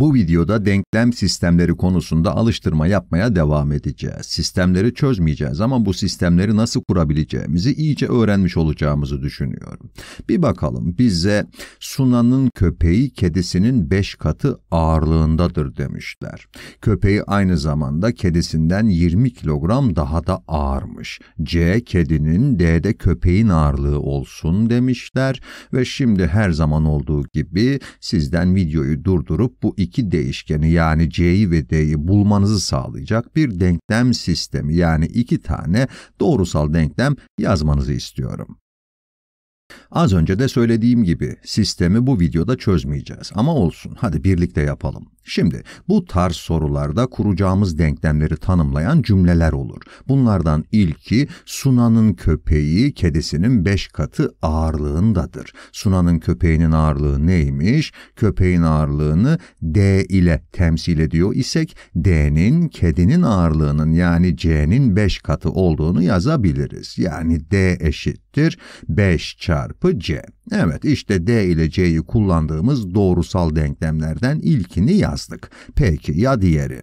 Bu videoda denklem sistemleri konusunda alıştırma yapmaya devam edeceğiz. Sistemleri çözmeyeceğiz ama bu sistemleri nasıl kurabileceğimizi iyice öğrenmiş olacağımızı düşünüyorum. Bir bakalım bize Sunan'ın köpeği kedisinin 5 katı ağırlığındadır demişler. Köpeği aynı zamanda kedisinden 20 kilogram daha da ağırmış. C kedinin D'de köpeğin ağırlığı olsun demişler ve şimdi her zaman olduğu gibi sizden videoyu durdurup bu iki değişkeni yani c'yi ve d'yi bulmanızı sağlayacak bir denklem sistemi yani iki tane doğrusal denklem yazmanızı istiyorum. Az önce de söylediğim gibi sistemi bu videoda çözmeyeceğiz ama olsun hadi birlikte yapalım. Şimdi bu tarz sorularda kuracağımız denklemleri tanımlayan cümleler olur. Bunlardan ilki Sunan'ın köpeği kedisinin 5 katı ağırlığındadır. Sunan'ın köpeğinin ağırlığı neymiş? Köpeğin ağırlığını D ile temsil ediyor isek D'nin kedinin ağırlığının yani C'nin 5 katı olduğunu yazabiliriz. Yani D eşittir 5 çarpı çarpı c. Evet işte d ile c'yi kullandığımız doğrusal denklemlerden ilkini yazdık. Peki ya diğeri?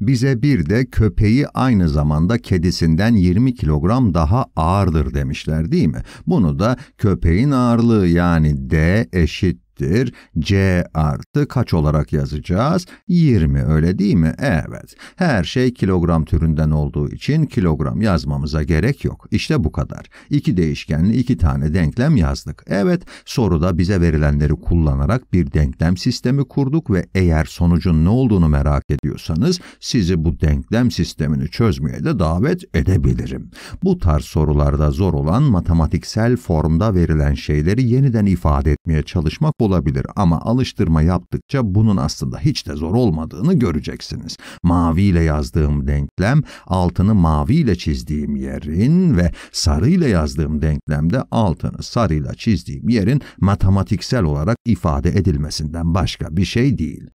Bize bir de köpeği aynı zamanda kedisinden 20 kilogram daha ağırdır demişler değil mi? Bunu da köpeğin ağırlığı yani d eşittir eşittir. C artı kaç olarak yazacağız? 20 öyle değil mi? Evet. Her şey kilogram türünden olduğu için kilogram yazmamıza gerek yok. İşte bu kadar. İki değişkenli iki tane denklem yazdık. Evet soruda bize verilenleri kullanarak bir denklem sistemi kurduk ve eğer sonucun ne olduğunu merak ediyorsanız sizi bu denklem sistemini çözmeye de davet edebilirim. Bu tarz sorularda zor olan matematiksel formda verilen şeyleri yeniden ifade etmeye çalışmak olabilir olabilir ama alıştırma yaptıkça bunun aslında hiç de zor olmadığını göreceksiniz. Mavi ile yazdığım denklem altını mavi ile çizdiğim yerin ve sarı ile yazdığım denklemde altını sarıyla çizdiğim yerin matematiksel olarak ifade edilmesinden başka bir şey değil.